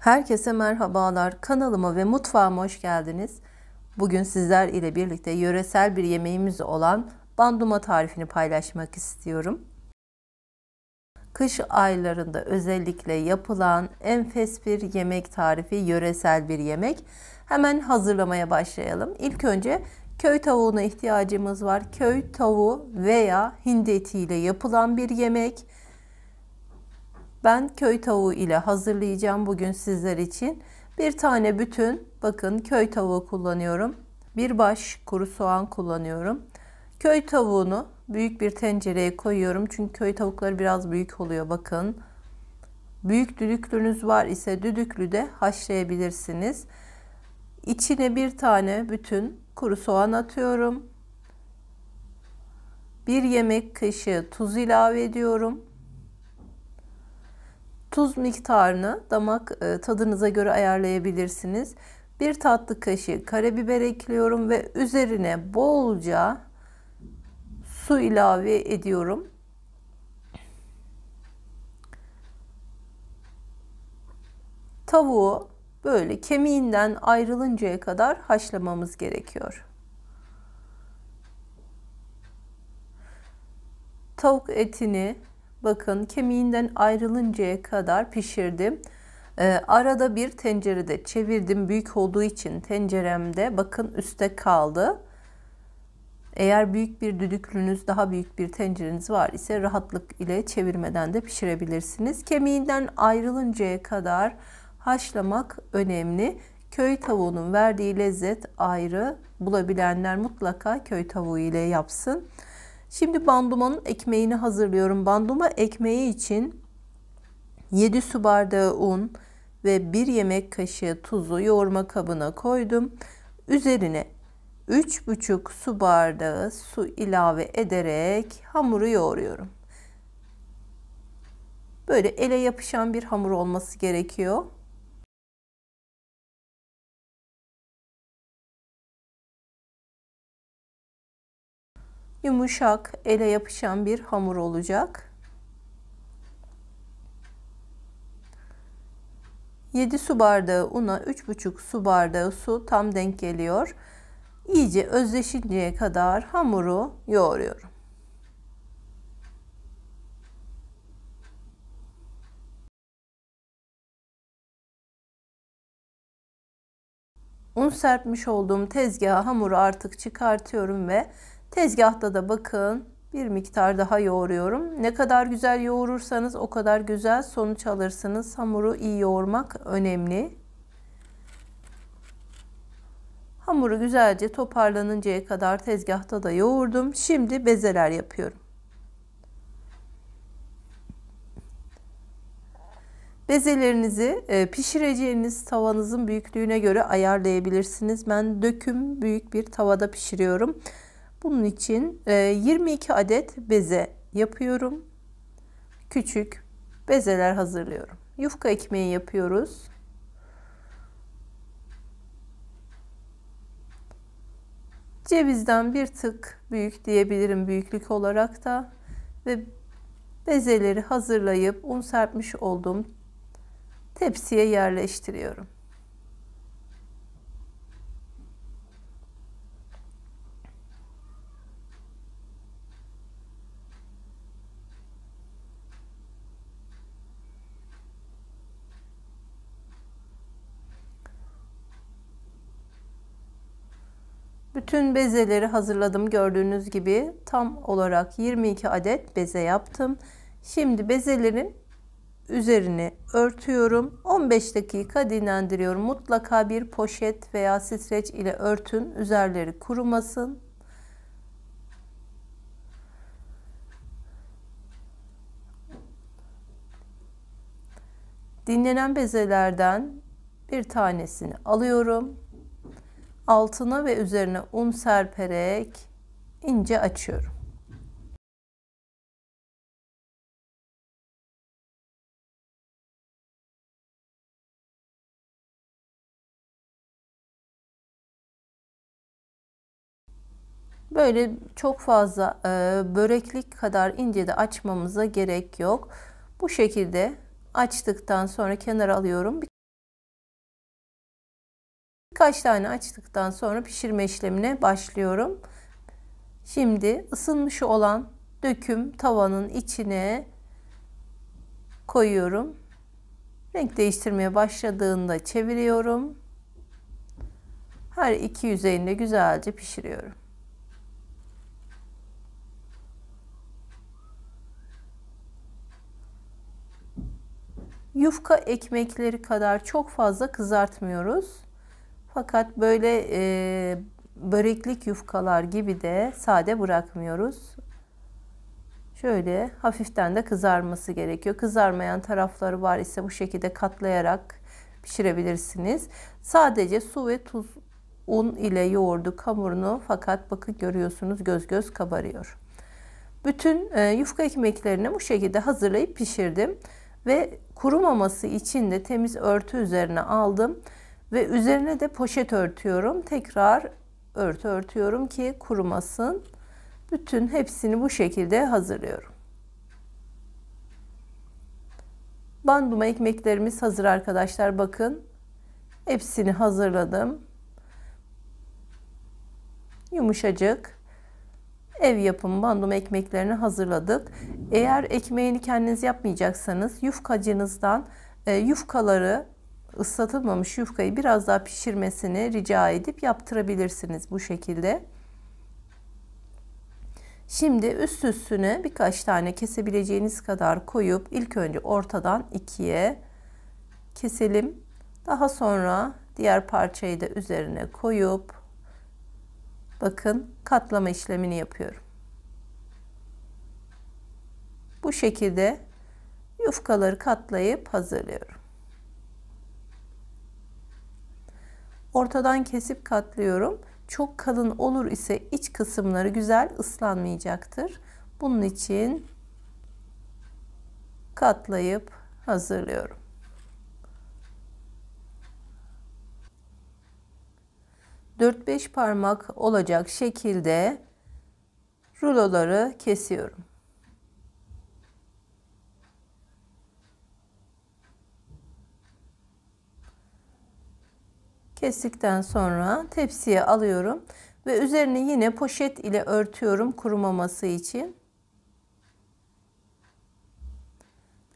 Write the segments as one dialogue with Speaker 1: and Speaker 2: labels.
Speaker 1: Herkese merhabalar. Kanalıma ve mutfağıma hoş geldiniz. Bugün sizler ile birlikte yöresel bir yemeğimiz olan banduma tarifini paylaşmak istiyorum. Kış aylarında özellikle yapılan enfes bir yemek tarifi, yöresel bir yemek. Hemen hazırlamaya başlayalım. İlk önce köy tavuğuna ihtiyacımız var. Köy tavuğu veya hindi etiyle yapılan bir yemek ben köy tavuğu ile hazırlayacağım bugün sizler için. Bir tane bütün bakın köy tavuğu kullanıyorum. Bir baş kuru soğan kullanıyorum. Köy tavuğunu büyük bir tencereye koyuyorum. Çünkü köy tavukları biraz büyük oluyor bakın. Büyük düdüklünüz var ise düdüklü de haşlayabilirsiniz. İçine bir tane bütün kuru soğan atıyorum. Bir yemek kaşığı tuz ilave ediyorum. Tuz miktarını damak e, tadınıza göre ayarlayabilirsiniz. Bir tatlı kaşığı karabiber ekliyorum ve üzerine bolca su ilave ediyorum. Tavuğu böyle kemiğinden ayrılıncaya kadar haşlamamız gerekiyor. Tavuk etini Bakın kemiğinden ayrılıncaya kadar pişirdim. Ee, arada bir tencerede çevirdim. Büyük olduğu için tenceremde bakın üste kaldı. Eğer büyük bir düdüklünüz, daha büyük bir tencereniz var ise rahatlık ile çevirmeden de pişirebilirsiniz. Kemiğinden ayrılıncaya kadar haşlamak önemli. Köy tavuğunun verdiği lezzet ayrı. Bulabilenler mutlaka köy tavuğu ile yapsın. Şimdi bandumanın ekmeğini hazırlıyorum. Banduma ekmeği için 7 su bardağı un ve 1 yemek kaşığı tuzu yoğurma kabına koydum. Üzerine 3,5 su bardağı su ilave ederek hamuru yoğuruyorum. Böyle ele yapışan bir hamur olması gerekiyor. yumuşak, ele yapışan bir hamur olacak. 7 su bardağı una, 3,5 su bardağı su tam denk geliyor. İyice özleşinceye kadar hamuru yoğuruyorum. Un serpmiş olduğum tezgaha hamuru artık çıkartıyorum ve Tezgahta da bakın bir miktar daha yoğuruyorum. Ne kadar güzel yoğurursanız o kadar güzel sonuç alırsınız. Hamuru iyi yoğurmak önemli. Hamuru güzelce toparlanıncaya kadar tezgahta da yoğurdum. Şimdi bezeler yapıyorum. Bezelerinizi e, pişireceğiniz tavanızın büyüklüğüne göre ayarlayabilirsiniz. Ben döküm büyük bir tavada pişiriyorum. Bunun için 22 e, adet beze yapıyorum. Küçük bezeler hazırlıyorum. Yufka ekmeği yapıyoruz. Cevizden bir tık büyük diyebilirim büyüklük olarak da ve bezeleri hazırlayıp un serpmiş olduğum tepsiye yerleştiriyorum. Bütün bezeleri hazırladım gördüğünüz gibi. Tam olarak 22 adet beze yaptım. Şimdi bezelerin üzerine örtüyorum. 15 dakika dinlendiriyorum. Mutlaka bir poşet veya streç ile örtün. Üzerleri kurumasın. Dinlenen bezelerden bir tanesini alıyorum altına ve üzerine un serperek ince açıyorum. Böyle çok fazla e, böreklik kadar ince de açmamıza gerek yok. Bu şekilde açtıktan sonra kenara alıyorum. Birkaç tane açtıktan sonra pişirme işlemine başlıyorum. Şimdi ısınmış olan döküm tavanın içine koyuyorum. Renk değiştirmeye başladığında çeviriyorum. Her iki yüzeyinde güzelce pişiriyorum. Yufka ekmekleri kadar çok fazla kızartmıyoruz. Fakat böyle e, böreklik yufkalar gibi de sade bırakmıyoruz. Şöyle hafiften de kızarması gerekiyor. Kızarmayan tarafları var ise bu şekilde katlayarak pişirebilirsiniz. Sadece su ve tuz un ile yoğurduk hamurunu fakat bakın görüyorsunuz göz göz kabarıyor. Bütün e, yufka ekmeklerini bu şekilde hazırlayıp pişirdim ve kurumaması için de temiz örtü üzerine aldım. Ve üzerine de poşet örtüyorum. Tekrar örtü örtüyorum ki kurumasın. Bütün hepsini bu şekilde hazırlıyorum. Banduma ekmeklerimiz hazır arkadaşlar bakın. Hepsini hazırladım. Yumuşacık ev yapımı bandum ekmeklerini hazırladık. Eğer ekmeğini kendiniz yapmayacaksanız yufkacınızdan e, yufkaları ıslatılmamış yufkayı biraz daha pişirmesini rica edip yaptırabilirsiniz bu şekilde. Şimdi üst üstüne birkaç tane kesebileceğiniz kadar koyup ilk önce ortadan ikiye keselim. Daha sonra diğer parçayı da üzerine koyup bakın katlama işlemini yapıyorum. Bu şekilde yufkaları katlayıp hazırlıyorum. Ortadan kesip katlıyorum. Çok kalın olur ise iç kısımları güzel ıslanmayacaktır. Bunun için katlayıp hazırlıyorum. Dört beş parmak olacak şekilde ruloları kesiyorum. Kestikten sonra tepsiye alıyorum ve üzerine yine poşet ile örtüyorum kurumaması için.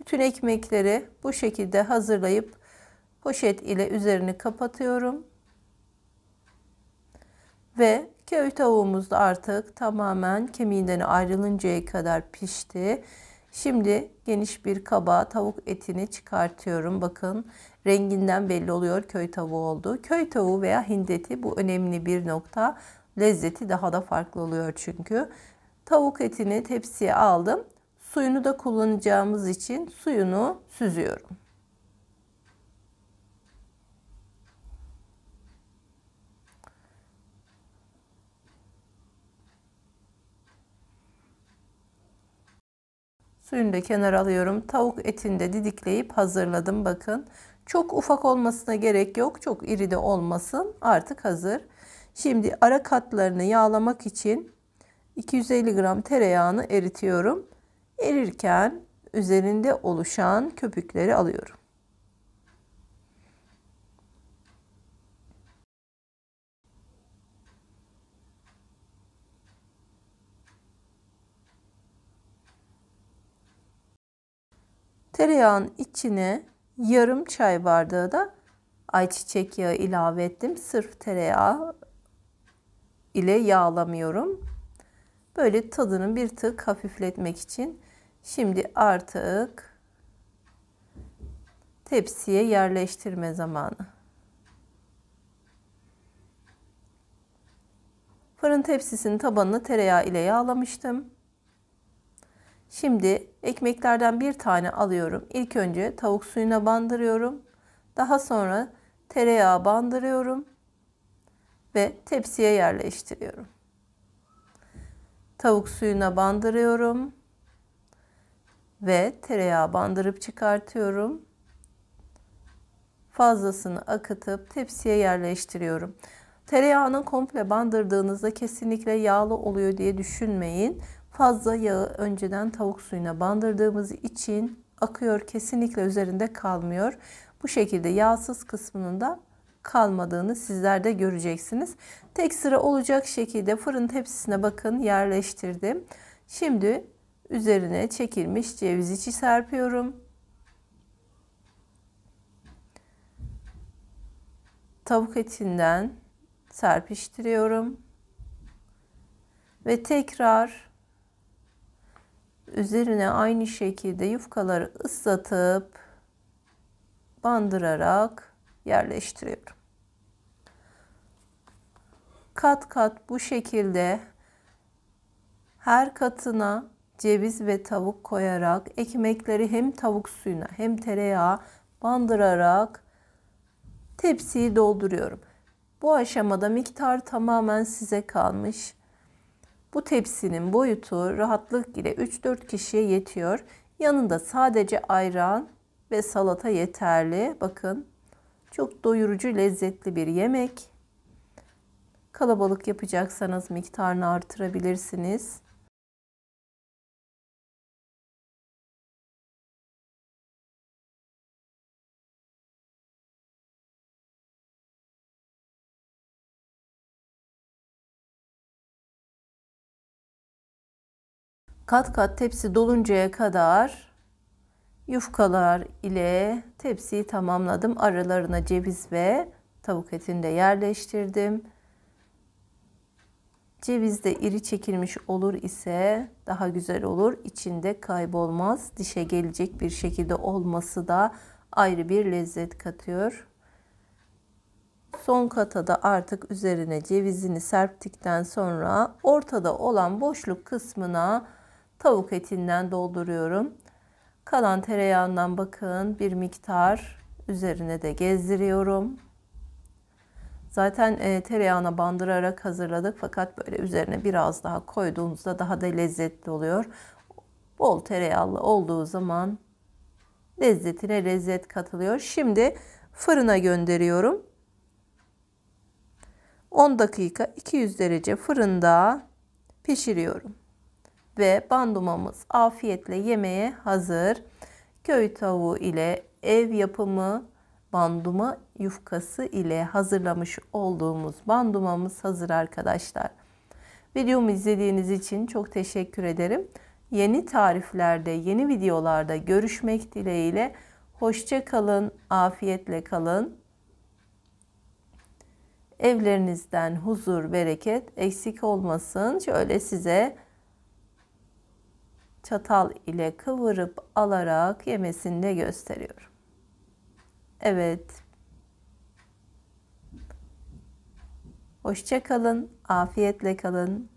Speaker 1: Bütün ekmekleri bu şekilde hazırlayıp poşet ile üzerini kapatıyorum. Ve köy tavuğumuz da artık tamamen kemiğinden ayrılıncaya kadar pişti. Şimdi geniş bir kaba tavuk etini çıkartıyorum. Bakın renginden belli oluyor köy tavuğu oldu. Köy tavuğu veya hindeti bu önemli bir nokta. Lezzeti daha da farklı oluyor çünkü. Tavuk etini tepsiye aldım. Suyunu da kullanacağımız için suyunu süzüyorum. Suyunu da kenara alıyorum. Tavuk etini de didikleyip hazırladım bakın. Çok ufak olmasına gerek yok. Çok iri de olmasın. Artık hazır. Şimdi ara katlarını yağlamak için 250 gram tereyağını eritiyorum. Erirken üzerinde oluşan köpükleri alıyorum. Tereyağın içine yarım çay bardağı da ayçiçek yağı ilave ettim. Sırf tereyağı ile yağlamıyorum. Böyle tadını bir tık hafifletmek için. Şimdi artık tepsiye yerleştirme zamanı. Fırın tepsisinin tabanını tereyağı ile yağlamıştım. Şimdi ekmeklerden bir tane alıyorum. İlk önce tavuk suyuna bandırıyorum. Daha sonra tereyağı bandırıyorum ve tepsiye yerleştiriyorum. Tavuk suyuna bandırıyorum ve tereyağı bandırıp çıkartıyorum. Fazlasını akıtıp tepsiye yerleştiriyorum. Tereyağının komple bandırdığınızda kesinlikle yağlı oluyor diye düşünmeyin. Fazla yağı önceden tavuk suyuna bandırdığımız için akıyor kesinlikle üzerinde kalmıyor. Bu şekilde yağsız kısmının da kalmadığını sizler de göreceksiniz. Tek sıra olacak şekilde fırın tepsisine bakın yerleştirdim. Şimdi üzerine çekilmiş ceviz içi serpiyorum. Tavuk etinden serpiştiriyorum. Ve tekrar Üzerine aynı şekilde yufkaları ıslatıp bandırarak yerleştiriyorum. Kat kat bu şekilde her katına ceviz ve tavuk koyarak ekmekleri hem tavuk suyuna hem tereyağı bandırarak tepsiyi dolduruyorum. Bu aşamada miktar tamamen size kalmış. Bu tepsinin boyutu rahatlık ile 3-4 kişiye yetiyor. Yanında sadece ayran ve salata yeterli. Bakın çok doyurucu lezzetli bir yemek. Kalabalık yapacaksanız miktarını artırabilirsiniz. kat kat tepsi doluncaya kadar yufkalar ile tepsiyi tamamladım. Aralarına ceviz ve tavuk etini de yerleştirdim. Ceviz de iri çekilmiş olur ise daha güzel olur. İçinde kaybolmaz. Dişe gelecek bir şekilde olması da ayrı bir lezzet katıyor. Son kata da artık üzerine cevizini serptikten sonra ortada olan boşluk kısmına tavuk etinden dolduruyorum. Kalan tereyağından bakın bir miktar üzerine de gezdiriyorum. Zaten e, tereyağına bandırarak hazırladık fakat böyle üzerine biraz daha koyduğunuzda daha da lezzetli oluyor. Bol tereyağlı olduğu zaman lezzetine lezzet katılıyor. Şimdi fırına gönderiyorum. 10 dakika 200 derece fırında pişiriyorum ve bandumamız afiyetle yemeğe hazır. Köy tavuğu ile ev yapımı banduma yufkası ile hazırlamış olduğumuz bandumamız hazır arkadaşlar. Videomu izlediğiniz için çok teşekkür ederim. Yeni tariflerde, yeni videolarda görüşmek dileğiyle. Hoşça kalın, afiyetle kalın. Evlerinizden huzur, bereket eksik olmasın. Şöyle size çatal ile kıvırıp alarak yemesini de gösteriyorum. Evet. Hoşçakalın, Afiyetle kalın.